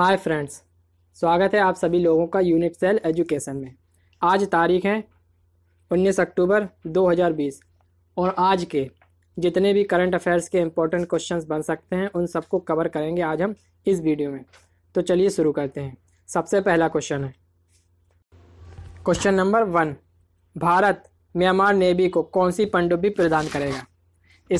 hi friends स्वागत है आप सभी लोगों का यूनिट सेल एजुकेशन में आज तारीख है 19 अक्टूबर 2020 और आज के जितने भी करंट अफेयर्स के इम्पोर्टेंट क्वेश्चंस बन सकते हैं उन सबको कवर करेंगे आज हम इस वीडियो में तो चलिए शुरू करते हैं सबसे पहला क्वेश्चन है question number one Bharat Myanmar navy को कौन सी पनडुब्बी प्रदान करेगा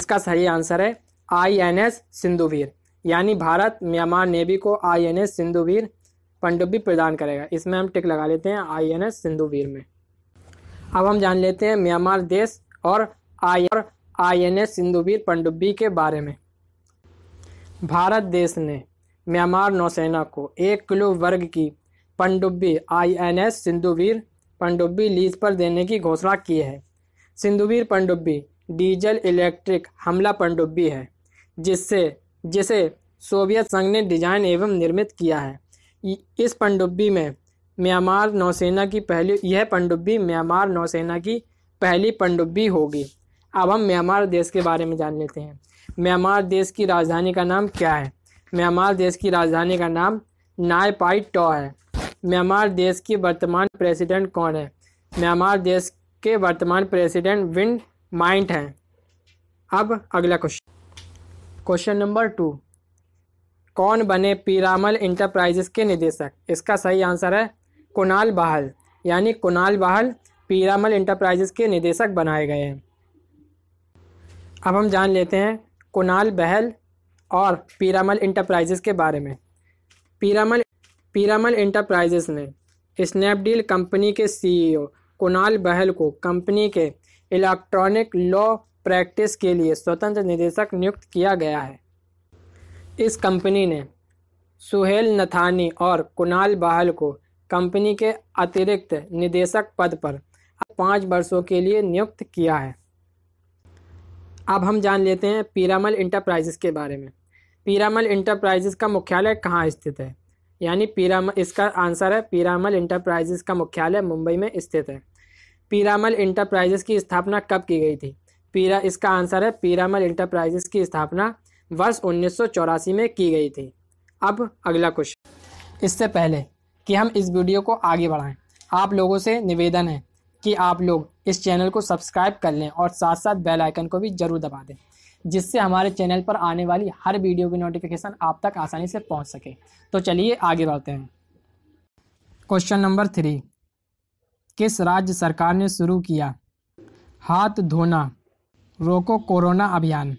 इसका सही आंसर है आई एन एस सिंधुवीर यानी भारत म्यांमार नेवी को आई एन एस सिंधुवीर पनडुब्बी प्रदान करेगा इसमें हम टिक लगा लेते हैं आई एन एस सिंधुवीर में अब हम जान लेते हैं म्यांमार देश और आई और एस सिंधुवीर पनडुब्बी के बारे में भारत देश ने म्यांमार नौसेना को एक किलो वर्ग की पनडुब्बी एस सिंधुवीर पनडुब्बी लीज पर देने की घोषणा की है सिंधुवीर पनडुब्बी डीजल इलेक्ट्रिक हमला पनडुब्बी है जिससे जिसे सोवियत संघ ने डिजाइन एवं निर्मित किया है इस पनडुब्बी में म्यांमार नौसेना की पहली यह पनडुब्बी म्यांमार नौसेना की पहली पनडुब्बी होगी अब हम म्यांमार देश के बारे में जान लेते हैं म्यांमार देश की राजधानी का नाम क्या है म्यांमार देश की राजधानी का नाम नाय पाई टॉ है म्यांमार देश की वर्तमान प्रेसिडेंट कौन है म्यांमार देश के वर्तमान प्रेसिडेंट विंड माइंट हैं अब अगला क्वेश्चन क्वेश्चन नंबर टू कौन बने पीरामल इंटरप्राइजेस के निदेशक इसका सही आंसर है कुणाल बहल यानी कुणाल बहल पीरामल इंटरप्राइजेस के निदेशक बनाए गए हैं अब हम जान लेते हैं कुणाल बहल और पीरामल इंटरप्राइजेस के बारे में पीरामल पीरामल इंटरप्राइजेस ने स्नैपडील कंपनी के सीईओ e कुणाल बहल को कंपनी के इलेक्ट्रॉनिक लॉ प्रैक्टिस के लिए स्वतंत्र निदेशक नियुक्त किया गया है इस कंपनी ने सुहेल नथानी और कुणाल बहल को कंपनी के अतिरिक्त निदेशक पद पर पाँच वर्षों के लिए नियुक्त किया है अब हम जान लेते हैं पीरामल इंटरप्राइजेस के बारे में पीरामल इंटरप्राइजेस का मुख्यालय कहाँ स्थित है यानी पीरामल इसका आंसर है पीरामल इंटरप्राइजेस का मुख्यालय मुंबई में स्थित है पीरामल इंटरप्राइजेस की स्थापना कब की गई थी पीरा इसका आंसर है पीरामल इंटरप्राइजेस की स्थापना वर्ष उन्नीस में की गई थी अब अगला क्वेश्चन इससे पहले कि हम इस वीडियो को आगे बढ़ाएं आप लोगों से निवेदन है कि आप लोग इस चैनल को सब्सक्राइब कर लें और साथ साथ बेल आइकन को भी जरूर दबा दें जिससे हमारे चैनल पर आने वाली हर वीडियो की नोटिफिकेशन आप तक आसानी से पहुंच सके तो चलिए आगे बढ़ते हैं क्वेश्चन नंबर थ्री किस राज्य सरकार ने शुरू किया हाथ धोना रोको कोरोना अभियान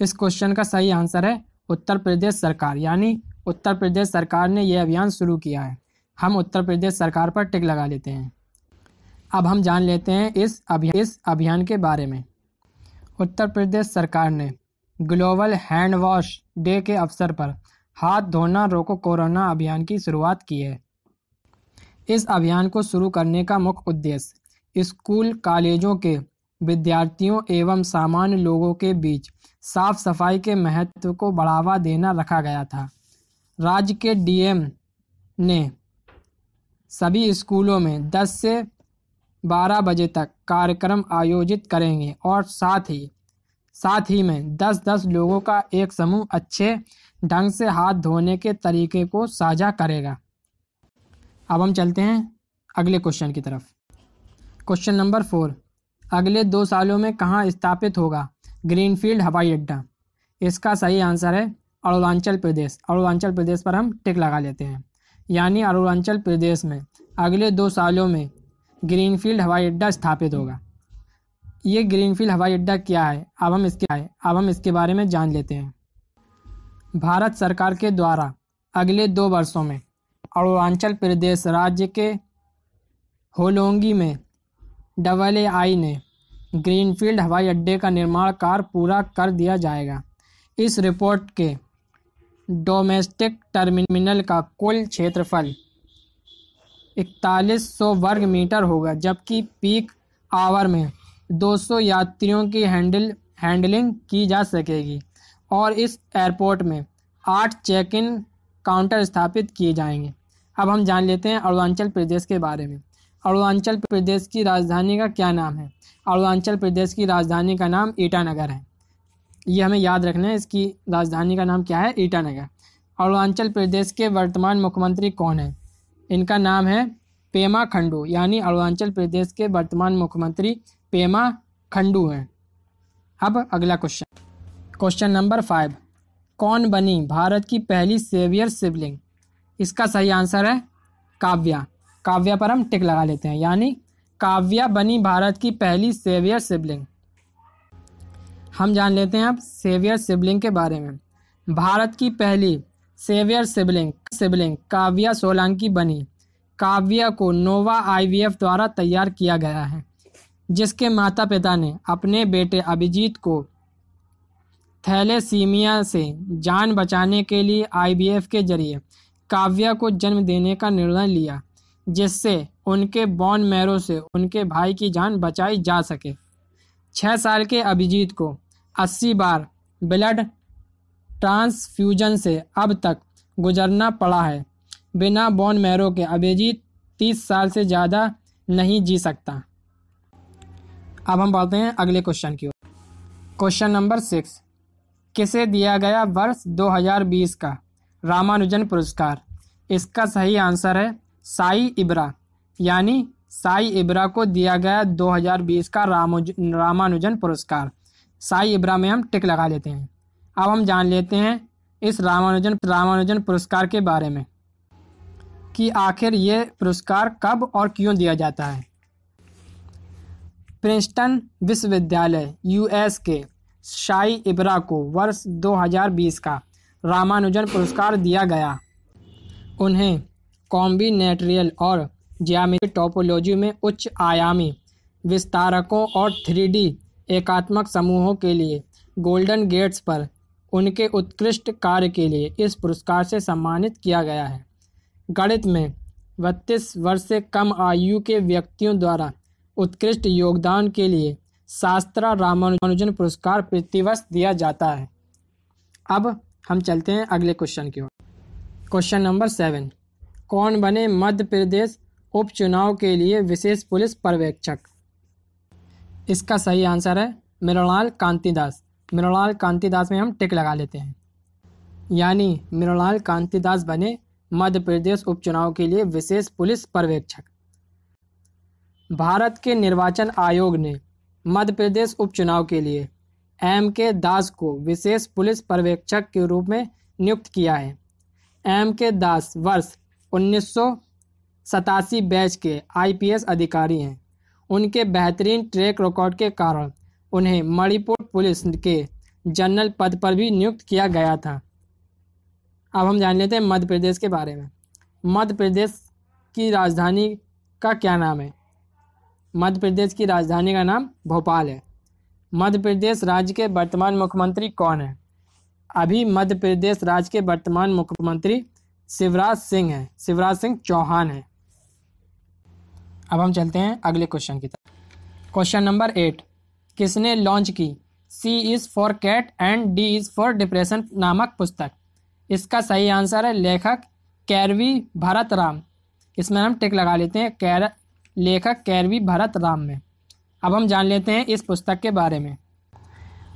इस क्वेश्चन का सही आंसर है उत्तर प्रदेश सरकार यानी उत्तर प्रदेश सरकार ने यह अभियान शुरू किया है हम उत्तर प्रदेश सरकार पर टिक लगा लेते हैं अब हम जान लेते हैं इस अभियान इस अभियान के बारे में उत्तर प्रदेश सरकार ने ग्लोबल हैंड वॉश डे के अवसर पर हाथ धोना रोको कोरोना अभियान की शुरुआत की है इस अभियान को शुरू करने का मुख्य उद्देश्य स्कूल कॉलेजों के विद्यार्थियों एवं सामान्य लोगों के बीच साफ सफाई के महत्व को बढ़ावा देना रखा गया था राज्य के डीएम ने सभी स्कूलों में 10 से 12 बजे तक कार्यक्रम आयोजित करेंगे और साथ ही साथ ही में 10-10 लोगों का एक समूह अच्छे ढंग से हाथ धोने के तरीके को साझा करेगा अब हम चलते हैं अगले क्वेश्चन की तरफ क्वेश्चन नंबर फोर अगले दो सालों में कहाँ स्थापित होगा ग्रीनफील्ड हवाई अड्डा इसका सही आंसर है अरुणाचल प्रदेश अरुणाचल प्रदेश पर हम टिक लगा लेते हैं यानी अरुणाचल प्रदेश में अगले दो सालों में ग्रीनफील्ड हवाई अड्डा स्थापित होगा ये ग्रीनफील्ड हवाई अड्डा क्या है अब हम इसके आए अब हम इसके बारे में जान लेते हैं भारत सरकार के द्वारा अगले दो वर्षों में अरुणाचल प्रदेश राज्य के होलोंगी में डबल ए आई ने ग्रीनफील्ड हवाई अड्डे का निर्माण कार्य पूरा कर दिया जाएगा इस रिपोर्ट के डोमेस्टिक टर्मिनल का कुल क्षेत्रफल इकतालीस सौ वर्ग मीटर होगा जबकि पीक आवर में 200 यात्रियों की हैंडल हैंडलिंग की जा सकेगी और इस एयरपोर्ट में आठ चेक इन काउंटर स्थापित किए जाएंगे अब हम जान लेते हैं अरुणाचल प्रदेश के बारे में अरुणाचल प्रदेश की राजधानी का क्या नाम है अरुणाचल प्रदेश की राजधानी का नाम ईटानगर है ये हमें याद रखना है इसकी राजधानी का नाम क्या है ईटानगर अरुणाचल प्रदेश के वर्तमान मुख्यमंत्री कौन है इनका नाम है पेमा खंडू यानी अरुणाचल प्रदेश के वर्तमान मुख्यमंत्री पेमा खंडू हैं अब अगला क्वेश्चन क्वेश्चन नंबर फाइव कौन बनी भारत की पहली सेवियर सिबलिंग इसका सही आंसर है काव्या काव्या पर हम टिक लगा लेते हैं यानी काव्या बनी भारत की पहली सेवियर सिबलिंग हम जान लेते हैं अब सेवियर सिबलिंग के बारे में भारत की पहली saviour sibling sibling Kavya Solanki बनी काव्या को नोवा आईवीएफ द्वारा तैयार किया गया है जिसके माता पिता ने अपने बेटे अभिजीत को थैलेसीमिया से जान बचाने के लिए आईवीएफ के जरिए काव्या को जन्म देने का निर्णय लिया जिससे उनके बॉन मैरो से उनके भाई की जान बचाई जा सके छः साल के अभिजीत को 80 बार ब्लड ट्रांसफ्यूजन से अब तक गुजरना पड़ा है बिना बॉन मैरो के अभिजीत 30 साल से ज़्यादा नहीं जी सकता अब हम बोलते हैं अगले क्वेश्चन की ओर क्वेश्चन नंबर सिक्स किसे दिया गया वर्ष 2020 का रामानुजन पुरस्कार इसका सही आंसर है साई इब्रा यानी साई इब्रा को दिया गया 2020 का रामानुजन पुरस्कार साई इब्रा में हम टिक लगा लेते हैं अब हम जान लेते हैं इस रामानुजन रामानुजन पुरस्कार के बारे में कि आखिर ये पुरस्कार कब और क्यों दिया जाता है प्रिंसटन विश्वविद्यालय यूएस के शाई इब्रा को वर्ष 2020 का रामानुजन पुरस्कार दिया गया उन्हें कॉम्बिनेटरियल और ज्यामिति टोपोलॉजी में उच्च आयामी विस्तारकों और थ्री एकात्मक समूहों के लिए गोल्डन गेट्स पर उनके उत्कृष्ट कार्य के लिए इस पुरस्कार से सम्मानित किया गया है गणित में बत्तीस वर्ष से कम आयु के व्यक्तियों द्वारा उत्कृष्ट योगदान के लिए शास्त्रा रामानुजन पुरस्कार प्रतिवर्ष दिया जाता है अब हम चलते हैं अगले क्वेश्चन की ओर क्वेश्चन नंबर सेवन कौन बने मध्य प्रदेश उपचुनाव के लिए विशेष पुलिस पर्यवेक्षक इसका सही आंसर है मृणाल कांतिदास मृणाल कांतिदास में हम टिक लगा लेते हैं यानी मृणाल कांतिदास बने मध्य प्रदेश उपचुनाव के लिए विशेष पुलिस पर्यवेक्षक भारत के निर्वाचन आयोग ने मध्य प्रदेश उपचुनाव के लिए एम के दास को विशेष पुलिस पर्यवेक्षक के रूप में नियुक्त किया है एम के दास वर्ष उन्नीस सतासी बैच के आईपीएस अधिकारी हैं उनके बेहतरीन ट्रैक रिकॉर्ड के कारण उन्हें मणिपुर पुलिस के जनरल पद पर भी नियुक्त किया गया था अब हम जान लेते हैं मध्य प्रदेश के बारे में मध्य प्रदेश की राजधानी का क्या नाम है मध्य प्रदेश की राजधानी का नाम भोपाल है मध्य प्रदेश राज्य के वर्तमान मुख्यमंत्री कौन है अभी मध्य प्रदेश राज्य के वर्तमान मुख्यमंत्री शिवराज सिंह है शिवराज सिंह चौहान है अब हम चलते हैं अगले क्वेश्चन की तरफ क्वेश्चन नंबर एट किसने लॉन्च की C is for cat and D is for depression नामक पुस्तक इसका सही आंसर है लेखक कैरवी भरत राम इसमें हम टिक लगा लेते हैं कैर लेखक कैरवी भरत राम में अब हम जान लेते हैं इस पुस्तक के बारे में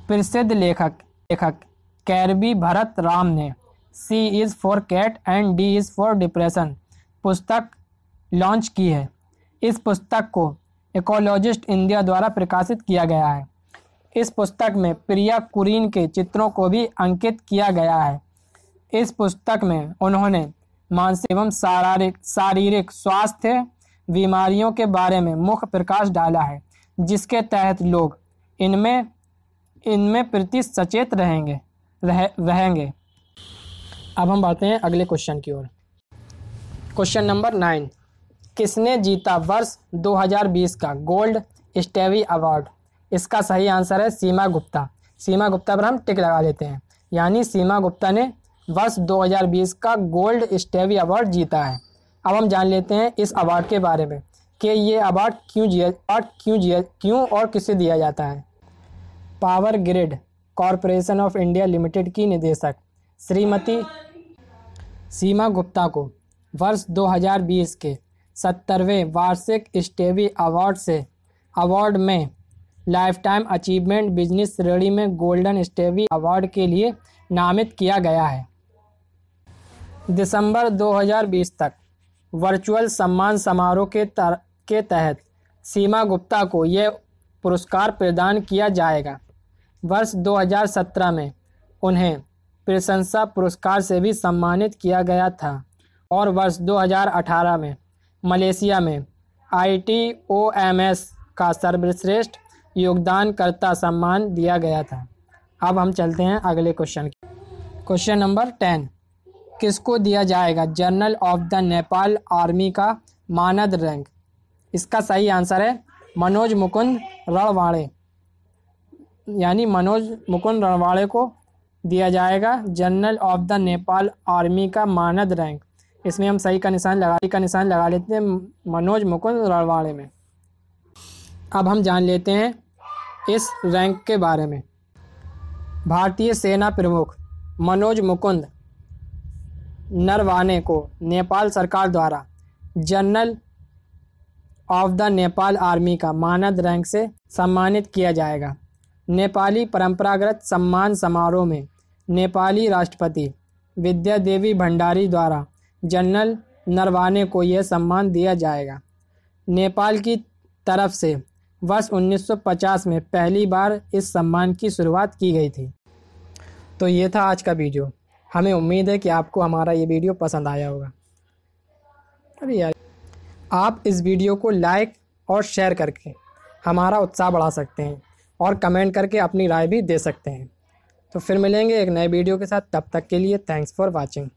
प्रसिद्ध लेखक लेखक कैरवी भरत राम ने C is for cat and D is for depression पुस्तक लॉन्च की है इस पुस्तक को इकोलॉजिस्ट इंडिया द्वारा प्रकाशित किया गया है इस पुस्तक में प्रिया कुरीन के चित्रों को भी अंकित किया गया है इस पुस्तक में उन्होंने मानसिक एवं शारीरिक शारीरिक स्वास्थ्य बीमारियों के बारे में मुख्य प्रकाश डाला है जिसके तहत लोग इनमें इनमें प्रति सचेत रहेंगे रह, रहेंगे अब हम बढ़ते हैं अगले क्वेश्चन की ओर क्वेश्चन नंबर नाइन किसने जीता वर्ष 2020 का गोल्ड स्टेवी अवार्ड इसका सही आंसर है सीमा गुप्ता सीमा गुप्ता पर हम टिक लगा देते हैं यानी सीमा गुप्ता ने वर्ष 2020 का गोल्ड स्टेवी अवार्ड जीता है अब हम जान लेते हैं इस अवार्ड के बारे में कि ये अवार्ड क्यों जिया अवार्ड क्यों जिया क्यों और किसे दिया जाता है power grid corporation of India limited की निदेशक श्रीमती सीमा गुप्ता को वर्ष 2020 के सत्तरवें वार्षिक स्टेवी अवार्ड से अवार्ड में लाइफ टाइम अचीवमेंट बिजनेस श्रेणी में गोल्डन स्टेवी अवार्ड के लिए नामित किया गया है दिसंबर 2020 तक वर्चुअल सम्मान समारोह के तर, के तहत सीमा गुप्ता को यह पुरस्कार प्रदान किया जाएगा वर्ष 2017 में उन्हें प्रशंसा पुरस्कार से भी सम्मानित किया गया था और वर्ष 2018 में मलेशिया में आई का सर्वश्रेष्ठ योगदानकर्ता सम्मान दिया गया था अब हम चलते हैं अगले क्वेश्चन क्वेश्चन नंबर टेन किसको दिया जाएगा general of the Nepal army का मानद रैंक इसका सही आंसर है मनोज मुकुंद रणवाड़े यानी मनोज मुकुंद रणवाड़े को दिया जाएगा general of the Nepal army का मानद रैंक इसमें हम सही का निशान लगा का निशान लगा लेते हैं मनोज मुकुंद रड़वाड़े में अब हम जान लेते हैं इस रैंक के बारे में भारतीय सेना प्रमुख मनोज मुकुंद नरवाने को नेपाल सरकार द्वारा general of the Nepal army का मानद रैंक से सम्मानित किया जाएगा नेपाली परंपरागत सम्मान समारोह में नेपाली राष्ट्रपति विद्या देवी भंडारी द्वारा जनरल नरवाने को यह सम्मान दिया जाएगा नेपाल की तरफ से वर्ष 1950 में पहली बार इस सम्मान की शुरुआत की गई थी तो ये था आज का वीडियो हमें उम्मीद है कि आपको हमारा ये वीडियो पसंद आया होगा अरे यार आप इस वीडियो को लाइक और शेयर करके हमारा उत्साह बढ़ा सकते हैं और कमेंट करके अपनी राय भी दे सकते हैं तो फिर मिलेंगे एक नए वीडियो के साथ तब तक के लिए थैंक्स फॉर वॉचिंग